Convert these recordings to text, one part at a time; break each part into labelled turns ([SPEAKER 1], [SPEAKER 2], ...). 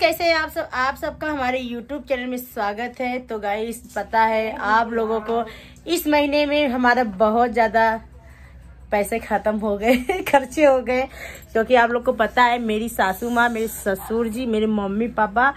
[SPEAKER 1] guys कैसे आप सब आप सबका हमारे यूट्यूब चैनल में स्वागत है तो गाइस पता है आप लोगों को इस महीने में हमारा बहुत ज़्यादा पैसे ख़त्म हो गए खर्चे हो गए क्योंकि आप लोग को पता है मेरी सासू माँ मेरे ससुर जी मेरे मम्मी पापा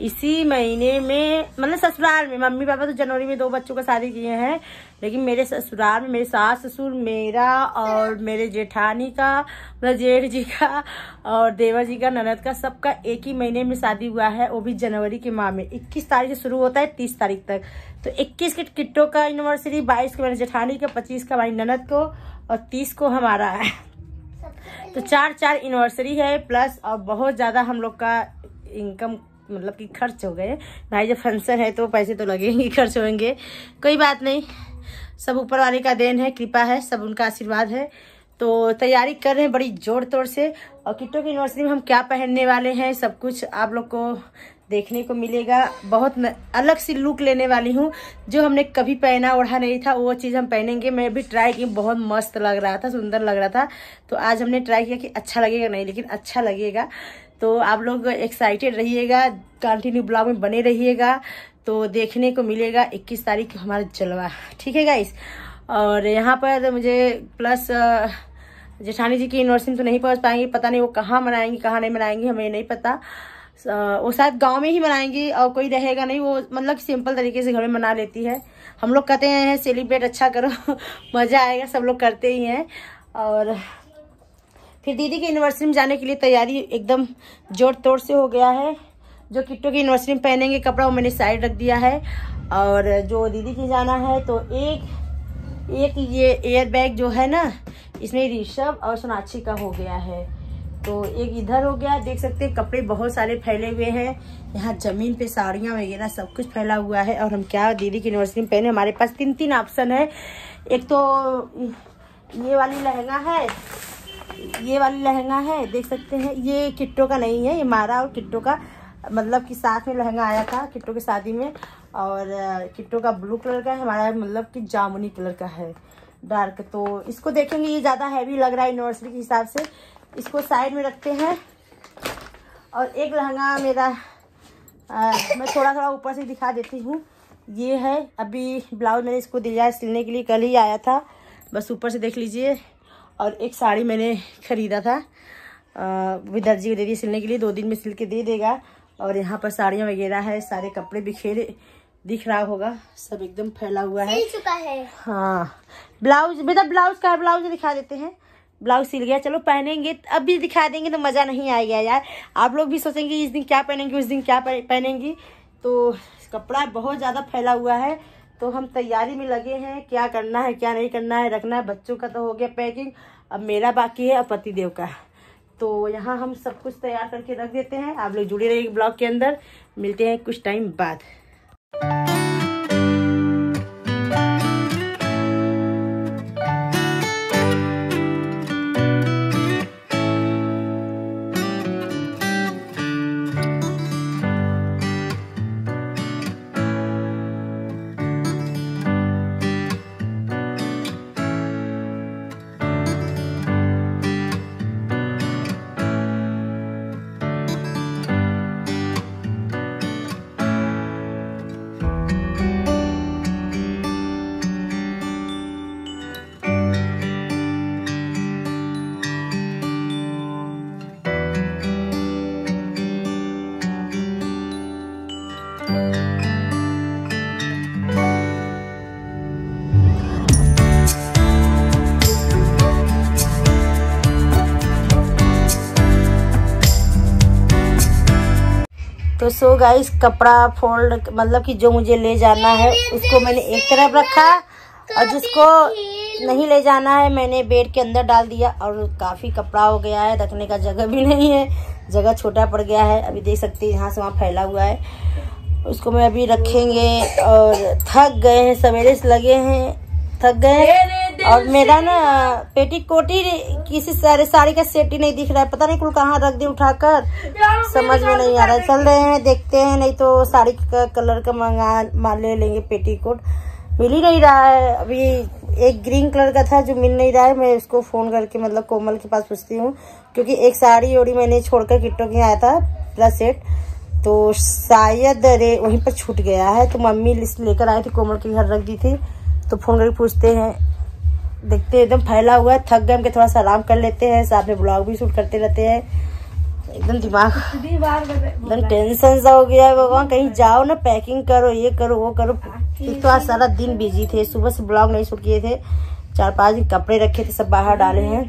[SPEAKER 1] इसी महीने में मतलब ससुराल में मम्मी पापा तो जनवरी में दो बच्चों का शादी किए हैं लेकिन मेरे ससुराल में मेरे सास ससुर मेरा और मेरे जेठानी का मतलब जेठ जी का और देवर जी का ननद का सबका एक ही महीने में शादी हुआ है वो भी जनवरी के माह में इक्कीस तारीख से शुरू होता है तीस तारीख तक तो इक्कीस के किट्टों का यूनिवर्सिटी बाईस को मेरे जेठानी का पच्चीस का हमारी ननद को और तीस को हमारा है तो चार चार यूनिवर्सरी है प्लस और बहुत ज़्यादा हम लोग का इनकम मतलब कि खर्च हो गए भाई जब फंक्शन है तो पैसे तो लगेंगे खर्च होंगे कोई बात नहीं सब ऊपर वाले का देन है कृपा है सब उनका आशीर्वाद है तो तैयारी कर रहे हैं बड़ी जोर तोड़ से और किटो की यूनिवर्सिटी में हम क्या पहनने वाले हैं सब कुछ आप लोग को देखने को मिलेगा बहुत न, अलग सी लुक लेने वाली हूँ जो हमने कभी पहना ओढ़ा नहीं था वो चीज़ हम पहनेंगे मैं भी ट्राई की बहुत मस्त लग रहा था सुंदर लग रहा था तो आज हमने ट्राई किया कि अच्छा लगेगा नहीं लेकिन अच्छा लगेगा तो आप लोग एक्साइटेड रहिएगा कंटिन्यू ब्लॉग में बने रहिएगा तो देखने को मिलेगा 21 तारीख हमारा जलवा ठीक है गाइस और यहाँ पर मुझे प्लस जेठानी जी की यूनिवर्सिटी तो नहीं पहुँच पाएंगी पता नहीं वो कहाँ मनाएंगे कहाँ नहीं मनाएंगी हमें नहीं पता वो शायद गांव में ही मनाएंगी और कोई रहेगा नहीं वो मतलब सिंपल तरीके से घर में मना लेती है हम लोग कहते हैं सेलिब्रेट अच्छा करो मज़ा आएगा सब लोग करते ही हैं और फिर दीदी की यूनिवर्सिटी में जाने के लिए तैयारी एकदम जोर तोड़ से हो गया है जो किट्टो की यूनिवर्सिटी में पहनेंगे कपड़ा वो मैंने साइड रख दिया है और जो दीदी की जाना है तो एक एक ये एयर बैग जो है ना इसमें ऋषभ और सोनाक्षी का हो गया है तो एक इधर हो गया देख सकते हैं कपड़े बहुत सारे फैले हुए हैं यहाँ ज़मीन पे साड़ियाँ वगैरह सब कुछ फैला हुआ है और हम क्या दीदी की यूनिवर्सिटी में पहने हमारे पास तीन तीन ऑप्शन है एक तो ये वाली लहंगा है ये वाला लहंगा है देख सकते हैं ये किट्टो का नहीं है ये मारा और किट्टो का मतलब कि साथ में लहंगा आया था किट्टो की शादी में और किट्टो का ब्लू कलर का है हमारा मतलब कि जामुनी कलर का है डार्क तो इसको देखेंगे ये ज़्यादा हैवी लग रहा है यूनिवर्सरी के हिसाब से इसको साइड में रखते हैं और एक लहंगा मेरा आ, मैं थोड़ा थोड़ा ऊपर से दिखा देती हूँ ये है अभी ब्लाउज मैंने इसको दिया है सिलने के लिए कल ही आया था बस ऊपर से देख लीजिए और एक साड़ी मैंने ख़रीदा था विदर जी दे दी सिलने के लिए दो दिन में सिल के दे देगा और यहाँ पर साड़ियाँ वगैरह है सारे कपड़े बिखेरे दिख रहा होगा सब एकदम फैला हुआ है चुका है हाँ ब्लाउज बेटा ब्लाउज का ब्लाउज दिखा देते हैं ब्लाउज सिल गया चलो पहनेंगे अब भी दिखा देंगे तो मज़ा नहीं आएगा यार आप लोग भी सोचेंगे इस दिन क्या पहनेंगे उस दिन क्या पहनेंगी तो कपड़ा बहुत ज़्यादा फैला हुआ है तो हम तैयारी में लगे हैं क्या करना है क्या नहीं करना है रखना है बच्चों का तो हो गया पैकिंग अब मेरा बाकी है और देव का तो यहाँ हम सब कुछ तैयार करके रख देते हैं आप लोग जुड़े रहिए ब्लॉग के अंदर मिलते हैं कुछ टाइम बाद तो सो गाइस कपड़ा फोल्ड मतलब कि जो मुझे ले जाना है उसको मैंने एक तरफ रखा और जिसको नहीं ले जाना है मैंने बेड के अंदर डाल दिया और काफ़ी कपड़ा हो गया है रखने का जगह भी नहीं है जगह छोटा पड़ गया है अभी देख सकते हैं यहाँ से वहाँ फैला हुआ है उसको मैं अभी रखेंगे और थक गए हैं सवेरे से लगे हैं थक गए हैं और मेरा ना पेटी कोटी किसी सारे साड़ी का सेट ही नहीं दिख रहा है पता नहीं कुल कहाँ रख दी उठाकर समझ में नहीं तो आ रहा है चल रहे हैं देखते हैं नहीं तो साड़ी का कलर का मंगा मान ले लेंगे पेटी कोट मिल ही नहीं रहा है अभी एक ग्रीन कलर का था जो मिल नहीं रहा है मैं उसको फ़ोन करके मतलब कोमल के पास पूछती हूँ क्योंकि एक साड़ी ओड़ी मैंने छोड़कर किटो के आया था प्लस सेट तो शायद अरे वहीं पर छूट गया है तो मम्मी लेकर आई थी कोमल के घर रख दी थी तो फ़ोन करके पूछते हैं देखते एकदम फैला हुआ है थक गए हम के थोड़ा सा आराम कर लेते हैं साथ में ब्लॉग भी शूट करते रहते हैं एकदम दिमाग एकदम टेंशन सा हो गया है भगवान कहीं जाओ ना पैकिंग करो ये करो वो करो फिर तो आज सारा दिन बिजी थे सुबह से ब्लॉग नहीं शूट किए थे चार पांच दिन कपड़े रखे थे सब बाहर डाले हैं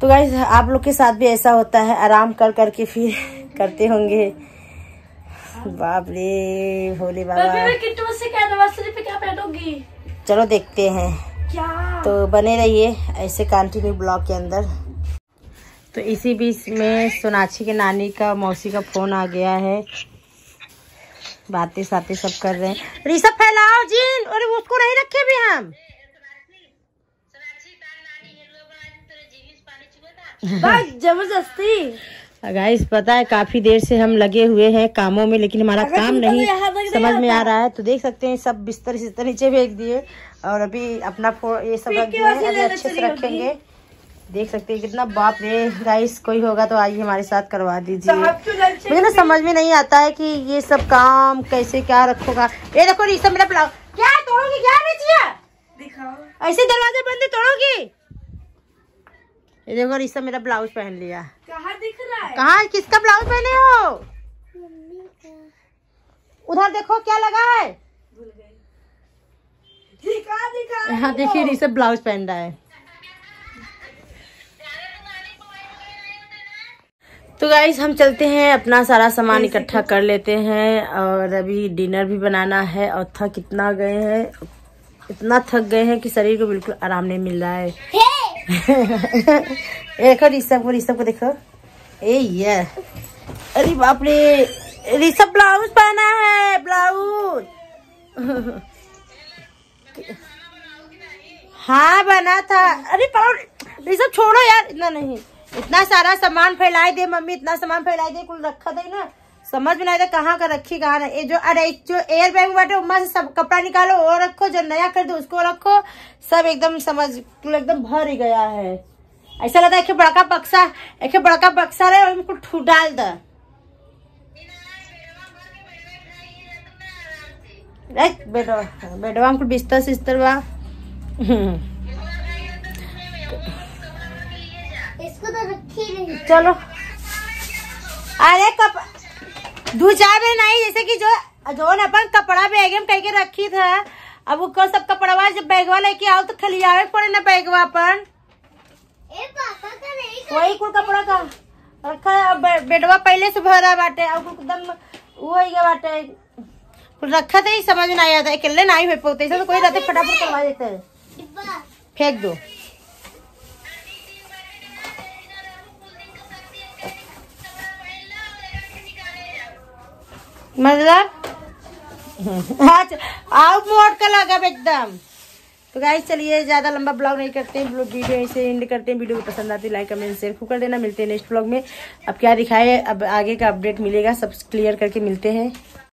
[SPEAKER 1] तो भाई आप लोग के साथ भी ऐसा होता है आराम कर करके फिर करते होंगे बाप रे भोले बाबा किट्टू से क्या पे क्या पहनोगी चलो देखते हैं तो बने रहिए ऐसे कंटिन्यू ब्लॉग के अंदर तो इसी बीच में सोनाक्षी के नानी का मौसी का फ़ोन आ गया है बातें सातें सब कर रहे हैं रिसब फैलाओ जीन अरे उसको नहीं रखे भी हम जबरदस्ती गाइस पता है काफी देर से हम लगे हुए हैं कामों में लेकिन हमारा काम नहीं समझ में आ रहा है तो देख सकते हैं सब बिस्तर नीचे फेंक दिए और अभी अपना ये सब रख दिए अच्छे से रखेंगे देख सकते हैं कितना बाप रे गाइस कोई होगा तो आइए हमारे साथ करवा दीजिए तो मुझे ना समझ में नहीं आता है कि ये सब काम कैसे क्या रखोगा ये देखो ये सब मेरा पिलाओ क्या तोड़ोगी क्या बेचिया ऐसे दरवाजे बंद तोड़ोगी ये देखो रिशा मेरा ब्लाउज पहन लिया कहा दिख कहा किसका ब्लाउज पहने हो उधर देखो क्या लगा है यहाँ देखिए रिसे ब्लाउज पहन रहा है तो गाइज हम चलते हैं अपना सारा सामान इकट्ठा कर लेते हैं और अभी डिनर भी बनाना है और थक इतना गए हैं इतना थक गए हैं कि शरीर को बिल्कुल आराम नहीं मिल रहा है देखो ऋषभ को ऋषभ को देखो अरे बाप रे ऋषभ ब्लाउज पहना है ब्लाउज हाँ बना था अरे ऋषभ छोड़ो यार इतना नहीं इतना सारा सामान फैलाए दे मम्मी इतना सामान फैलाए दे कुल रखा दे ना समझ में नहीं आता कहाँ का रखी कहाँ ना ये जो अरे जो एयर बैग बैठे उम्मा से सब कपड़ा निकालो वो रखो जो नया कर दो उसको रखो सब एकदम समझ एकदम भर ही गया है ऐसा लगता है बड़का बक्सा एक बड़का बक्सा रहे और ठू डाल द बेडवा को बिस्तर सिस्तर बा इसको तो रखी चलो अरे कप चार में नहीं जैसे कि जो जो अपन कपड़ा बैग में कह के रखी था अब वो सब कपड़ा जब बैगवा लेके आओ तो खलियावे पड़े ना बैगवा अपन वही कुल कपड़ा का रखा है बेडवा पहले से भरा बाटे अब एकदम वो हो गया बाटे रखा था समझ में आया था अकेले ना ही हो पाते तो कोई रहते फटाफट करवा देते फेंक दो मतलब आज आओ मोड़ का लगा एकदम तो गाइस चलिए ज़्यादा लंबा ब्लॉग नहीं करते हैं ब्लॉग वीडियो ऐसे एंड करते हैं वीडियो को पसंद आती है लाइक कमेंट शेयर खूब कर देना मिलते हैं नेक्स्ट ब्लॉग में अब क्या दिखाए अब आगे का अपडेट मिलेगा सब क्लियर करके मिलते हैं